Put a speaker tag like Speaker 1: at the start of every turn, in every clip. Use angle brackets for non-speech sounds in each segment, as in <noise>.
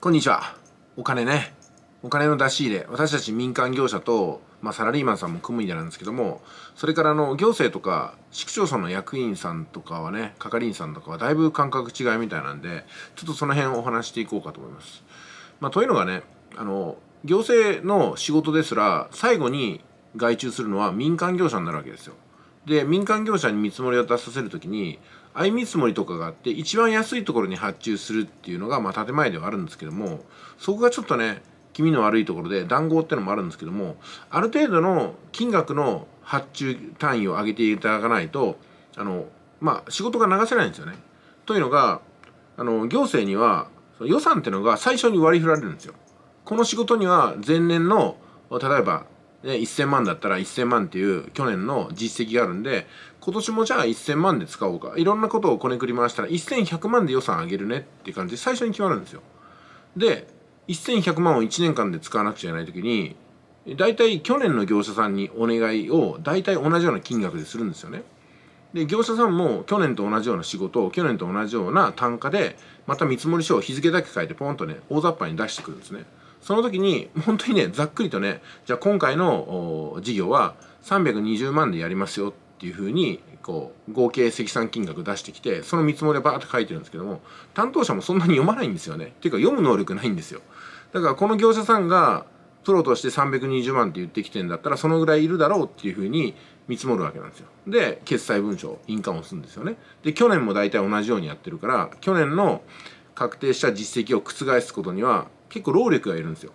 Speaker 1: こんにちは。お金ね。お金の出し入れ。私たち民間業者と、まあ、サラリーマンさんも組むんじゃなんですけども、それからあの、行政とか、市区町村の役員さんとかはね、係員さんとかはだいぶ感覚違いみたいなんで、ちょっとその辺をお話していこうかと思います。まあ、というのがね、あの、行政の仕事ですら、最後に外注するのは民間業者になるわけですよ。で、民間業者に見積もりを出させるときに、相見積もりとかがあって一番安いところに発注するっていうのが、まあ、建前ではあるんですけどもそこがちょっとね気味の悪いところで談合ってのもあるんですけどもある程度の金額の発注単位を上げていただかないとあの、まあ、仕事が流せないんですよね。というのがあの行政には予算ってのが最初に割り振られるんですよ。この仕事には前年の例えばね、1000万だったら1000万っていう去年の実績があるんで今年もじゃあ1000万で使おうかいろんなことをこねくり回したら1100万で予算上げるねっていう感じで最初に決まるんですよで1100万を1年間で使わなくちゃいけない時に大体去年の業者さんにお願いを大体同じような金額でするんですよねで業者さんも去年と同じような仕事を去年と同じような単価でまた見積書を日付だけ書いてポンとね大雑把に出してくるんですねその時に本当にねざっくりとねじゃあ今回の事業は320万でやりますよっていうふうにこう合計積算金額出してきてその見積もりをバーッて書いてるんですけども担当者もそんなに読まないんですよねっていうか読む能力ないんですよだからこの業者さんがプロとして320万って言ってきてんだったらそのぐらいいるだろうっていうふうに見積もるわけなんですよで決裁文書印鑑を押すんですよねで去年も大体同じようにやってるから去年の確定した実績を覆すことには結構労力がいるんですよ。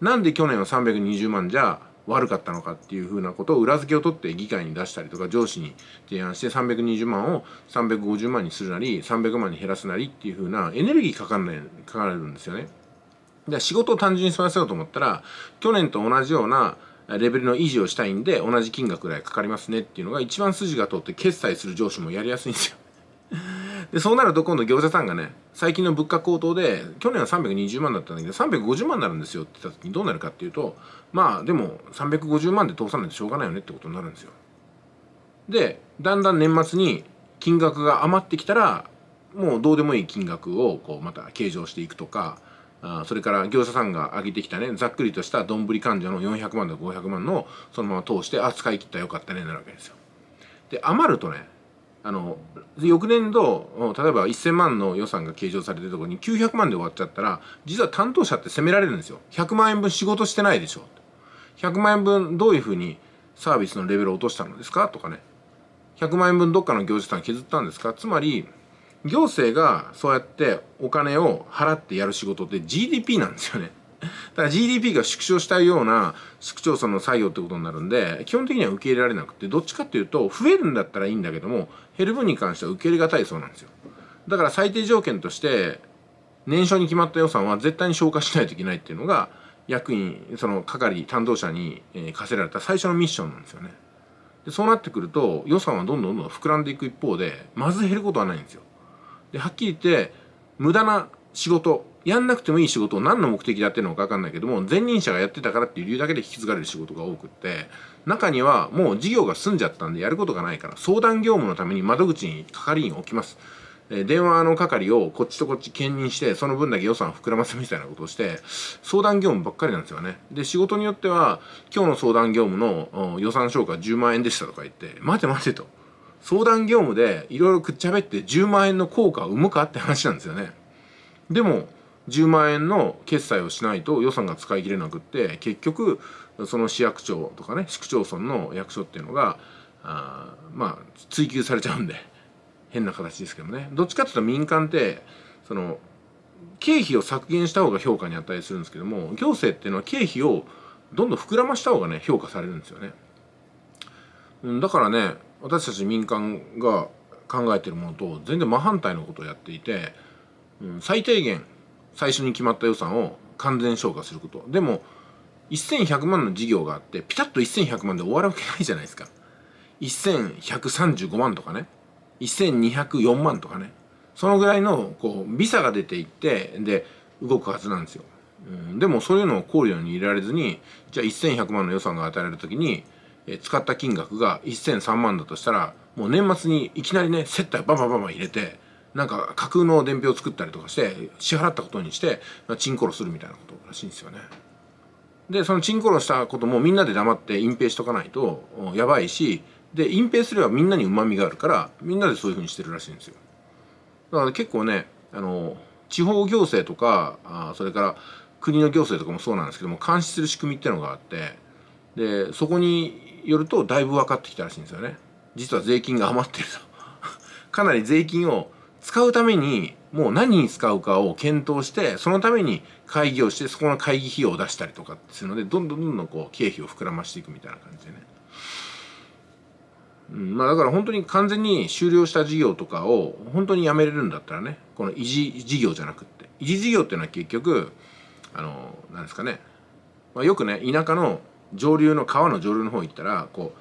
Speaker 1: なんで去年は320万じゃ悪かったのかっていうふうなことを裏付けを取って議会に出したりとか上司に提案して320万を350万にするなり300万に減らすなりっていうふうなエネルギーかかんないかかるんですよね。で仕事を単純に済ませようと思ったら去年と同じようなレベルの維持をしたいんで同じ金額ぐらいかかりますねっていうのが一番筋が通って決済する上司もやりやすいんですよ。でそうなると今度業者さんがね最近の物価高騰で去年は320万だったんだけど350万になるんですよって言った時にどうなるかっていうとまあでも350万で通さないとしょうがないよねってことになるんですよ。でだんだん年末に金額が余ってきたらもうどうでもいい金額をこうまた計上していくとかあそれから業者さんが上げてきたねざっくりとしたどんぶり患者の400万とか500万のそのまま通してあ使い切ったよかったねになるわけですよ。で余るとねあの翌年度例えば1,000万の予算が計上されてるところに900万で終わっちゃったら実は担当者って責められるんですよ100万円分仕事してないでしょ100万円分どういうふうにサービスのレベルを落としたのですかとかね100万円分どっかの業者さん削ったんですかつまり行政がそうやってお金を払ってやる仕事って GDP なんですよね。から GDP が縮小したような市区町村の採用ってことになるんで、基本的には受け入れられなくて、どっちかっていうと、増えるんだったらいいんだけども、減る分に関しては受け入れがたいそうなんですよ。だから最低条件として、年少に決まった予算は絶対に消化しないといけないっていうのが、役員、その係、担当者に、え課せられた最初のミッションなんですよね。でそうなってくると、予算はどんどんどんどん膨らんでいく一方で、まず減ることはないんですよ。で、はっきり言って、無駄な仕事やんなくてもいい仕事を何の目的だっていうのか分かんないけども前任者がやってたからっていう理由だけで引き継がれる仕事が多くって中にはもう事業が済んじゃったんでやることがないから相談業務のために窓口に係員置きます。え電話の係をこっちとこっち兼任して、その分だけ予算を膨らませみたいなことをして、相談業務ばっかりなんですよね。で、仕事によっては、今日の相談業務の予算消化10万円でしたとか言って、待て待てと。相談業務でいろいろくっちゃべって10万円の効果を生むかって話なんですよね。でも、10万円の決済をしないと予算が使い切れなくって結局その市役所とかね市区町村の役所っていうのがあまあ追及されちゃうんで変な形ですけどねどっちかっていうと民間ってその経費を削減した方が評価に値するんですけども行政っていうのは経費をどんどん膨らました方がね評価されるんですよね。だからね私たち民間が考えてるものと全然真反対のことをやっていて、うん、最低限最初に決まった予算を完全消化することでも1100万の事業があってピタッと1100万で終わるわけないじゃないですか1135万とかね1204万とかねそのぐらいのこう微差が出ていってで動くはずなんですよ、うん、でもそういうのを考慮に入れられずにじゃあ1100万の予算が与えられる時にえ使った金額が1003万だとしたらもう年末にいきなりね接待バンバンバンバン入れてなんか架空の伝票を作ったりとかして支払ったことにしてチンコロするみたいなことらしいんですよね。でそのチンコロしたこともみんなで黙って隠蔽しとかないとやばいしで隠蔽すればみんなにうまみがあるからみんなでそういうふうにしてるらしいんですよ。だから結構ねあの地方行政とかあそれから国の行政とかもそうなんですけども監視する仕組みってのがあってでそこによるとだいぶ分かってきたらしいんですよね。実は税金が余ってると <laughs> かなり税金を使うためにもう何に使うかを検討してそのために会議をしてそこの会議費用を出したりとかするのでどんどんどんどんこう経費を膨らましていくみたいな感じでね。うん、まあだから本当に完全に終了した事業とかを本当にやめれるんだったらねこの維持事業じゃなくって維持事業っていうのは結局あのなんですかね、まあ、よくね田舎の上流の川の上流の方行ったらこう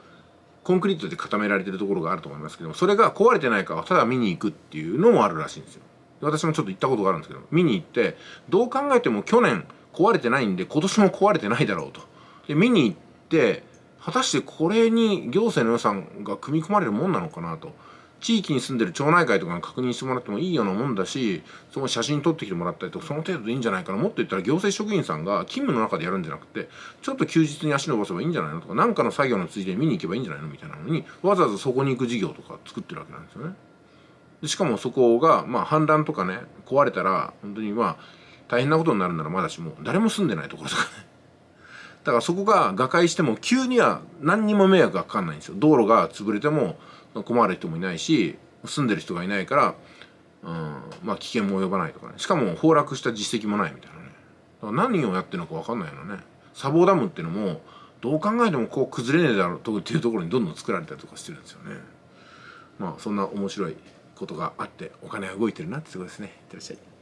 Speaker 1: コンクリートで固められてるところがあると思いますけどもそれが壊れてないかはただ見に行くっていうのもあるらしいんですよ私もちょっと行ったことがあるんですけど見に行ってどう考えても去年壊れてないんで今年も壊れてないだろうとで見に行って果たしてこれに行政の予算が組み込まれるもんなのかなと地域に住んでる町内会とかに確認してもらってもいいようなもんだしその写真撮ってきてもらったりとかその程度でいいんじゃないかなもっと言ったら行政職員さんが勤務の中でやるんじゃなくてちょっと休日に足伸ばせばいいんじゃないのとか何かの作業のついでに見に行けばいいんじゃないのみたいなのにわざわざそこに行く事業とか作ってるわけなんですよね。でしかもそこが、まあ、氾濫とかね壊れたら本当にまあ大変なことになるならまだしも誰も住んでないところとかねだからそこが瓦解しても急には何にも迷惑がかかんないんですよ道路が潰れても困る人もいないし住んでる人がいないから、うん、まあ危険も及ばないとかねしかも崩落した実績もないみたいなねだから何をやってるのか分かんないのね砂防ダムっていうのもどう考えてもこう崩れねえだろうっていうところにどんどん作られたりとかしてるんですよねまあそんな面白いことがあってお金が動いてるなってすごいですねいってらっしゃい